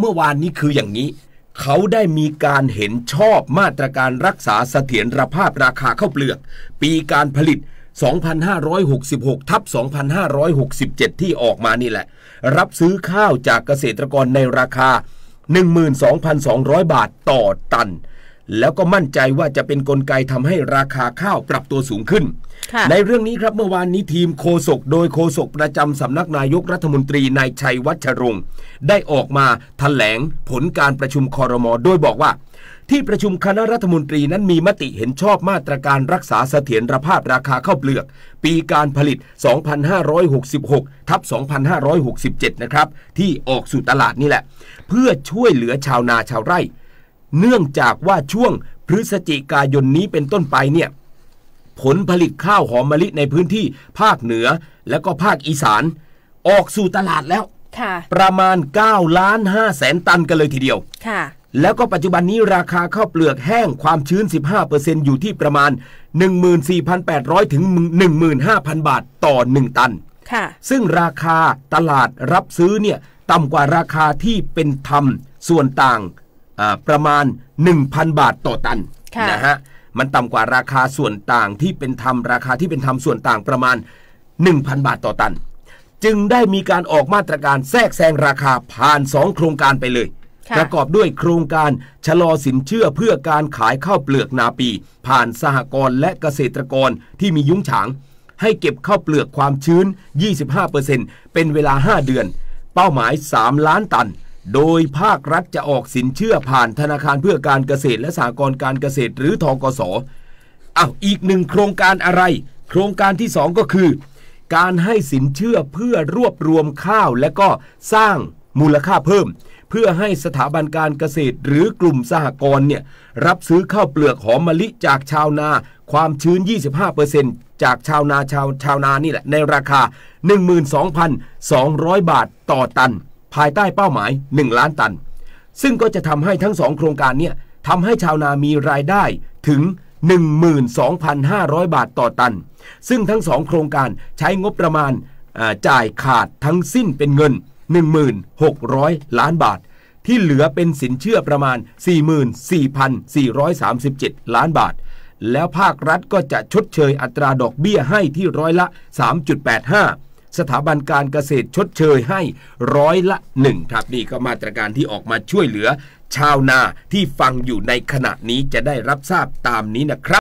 เมื่อวานนี้คืออย่างนี้ เขาได้มีการเห็นชอบมาตรการรักษาเสถียรภาพราคาข้าวเปลือก ปีการผลิต 2,566 ทับ 2,567 ที่ออกมานี่แหละ รับซื้อข้าวจากเกษตรกรในราคา 12,200 บาทต่อตันแล้วก็มั่นใจว่าจะเป็นนกลไกทำให้ราคาข้าวปรับตัวสูงขึ้น ในเรื่องนี้ครับเมื่อวานนี้ทีมโคศกโดยโคศกประจำสำนักนายกรัฐมนตรีนายชัยวัชรงค์ได้ออกมาถแถลงผลการประชุมคอรมอโดยบอกว่า ที่ประชุมคณะรัฐมนตรีนั้นมีมติเห็นชอบมาตรการรักษาเสถียรภาพราคาข้าวเปลือก ปีการผลิต 2566 ทับ2567 นะครับที่ออกสู่ตลาดนี่แหละ เพื่อช่วยเหลือชาวนาชาวไร่เนื่องจากว่าช่วงพฤศจิกายนนี้เป็นต้นไปเนี่ย ผลผลิตข้าวหอมมะลิในพื้นที่ภาคเหนือและก็ภาคอีสาน ออกสู่ตลาดแล้ว ประมาณ9ล้าน5แสนตันกันเลยทีเดียว แล้วก็ปัจจุบันนี้ราคาข้าวเปลือกแห้งความชื้น 15%อยู่ที่ประมาณ 14,800 ถึง 15,000 บาทต่อ 1 ตัน ซึ่งราคาตลาดรับซื้อเนี่ยต่ำกว่าราคาที่เป็นธรรมส่วนต่างประมาณ 1,000 บาทต่อตันนะฮะมันต่ำกว่าราคาส่วนต่างที่เป็นธรรมราคาที่เป็นธรรมส่วนต่างประมาณ 1,000 บาทต่อตัน จึงได้มีการออกมาตรการแทรกแซงราคาผ่าน 2 โครงการไปเลย ประกอบด้วยโครงการชะลอสินเชื่อเพื่อการขายข้าวเปลือกนาปี ผ่านสหกรณ์และเกษตรกรที่มียุ้งฉาง ให้เก็บข้าวเปลือกความชื้น25%เป็นเวลา 5 เดือน เป้าหมาย 3 ล้านตันโดยภาครัฐจะออกสินเชื่อผ่านธนาคารเพื่อการเกษตรและสหกรณ์การเกษตรหรือทกสอ้าว อีกหนึ่งโครงการอะไร โครงการที่ 2 ก็คือการให้สินเชื่อเพื่อรวบรวมข้าวและก็สร้างมูลค่าเพิ่ม เพื่อให้สถาบันการเกษตรหรือกลุ่มสหกรณ์เนี่ยรับซื้อข้าวเปลือกหอมมะลิจากชาวนาความชื้น25%จากชาวนาชาวชาวนานี่แหละในราคา 12,200 บาทต่อตันภายใต้เป้าหมาย 1 ล้านตัน ซึ่งก็จะทำให้ทั้งสองโครงการเนี่ยทำให้ชาวนามีรายได้ถึง 12,500 บาทต่อตัน ซึ่งทั้งสองโครงการใช้งบประมาณจ่ายขาดทั้งสิ้นเป็นเงิน 1,600 ล้านบาท ที่เหลือเป็นสินเชื่อประมาณ 44,437 ล้านบาท แล้วภาครัฐก็จะชดเชยอัตราดอกเบี้ยให้ที่ร้อยละ 3.85สถาบันการเกษตรชดเชยให้ร้อยละหนึ่งครับนี่ก็มาตรการที่ออกมาช่วยเหลือ ชาวนาที่ฟังอยู่ในขณะนี้จะได้รับทราบตามนี้นะครับ